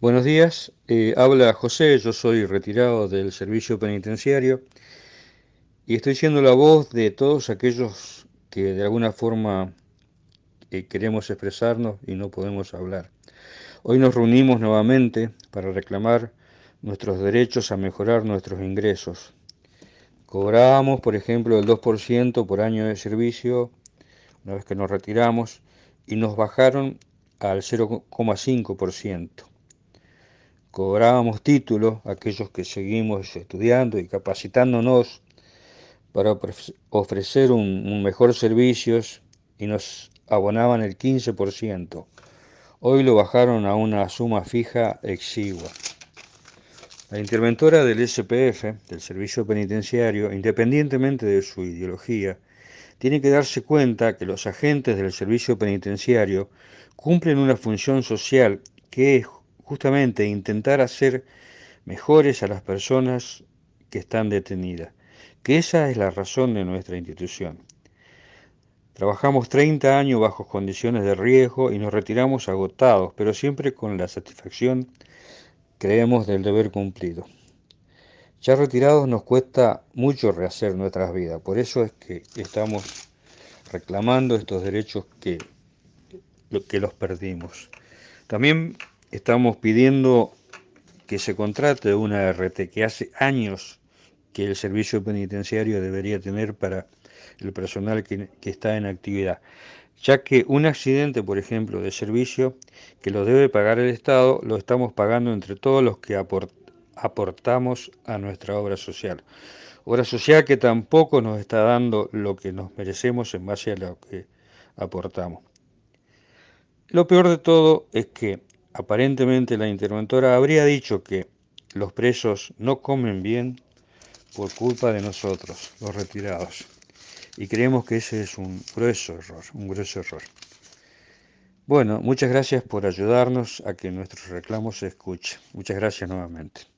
Buenos días, eh, habla José, yo soy retirado del servicio penitenciario y estoy siendo la voz de todos aquellos que de alguna forma eh, queremos expresarnos y no podemos hablar. Hoy nos reunimos nuevamente para reclamar nuestros derechos a mejorar nuestros ingresos. Cobrábamos, por ejemplo, el 2% por año de servicio una vez que nos retiramos y nos bajaron al 0,5% cobrábamos títulos, aquellos que seguimos estudiando y capacitándonos para ofrecer un, mejor servicio y nos abonaban el 15%. Hoy lo bajaron a una suma fija exigua. La interventora del SPF, del Servicio Penitenciario, independientemente de su ideología, tiene que darse cuenta que los agentes del Servicio Penitenciario cumplen una función social que es justamente intentar hacer mejores a las personas que están detenidas, que esa es la razón de nuestra institución. Trabajamos 30 años bajo condiciones de riesgo y nos retiramos agotados, pero siempre con la satisfacción, creemos, del deber cumplido. Ya retirados nos cuesta mucho rehacer nuestras vidas, por eso es que estamos reclamando estos derechos que, los perdimos. También Estamos pidiendo que se contrate una RT que hace años que el servicio penitenciario debería tener para el personal que, está en actividad, ya que un accidente, por ejemplo, de servicio que lo debe pagar el Estado, lo estamos pagando entre todos los que aportamos a nuestra obra social. Obra social que tampoco nos está dando lo que nos merecemos en base a lo que aportamos. Lo peor de todo es que aparentemente la interventora habría dicho que los presos no comen bien por culpa de nosotros, los retirados. Y creemos que ese es un grueso error, un grueso error. Bueno, muchas gracias por ayudarnos a que nuestros reclamos se escuchen. Muchas gracias nuevamente.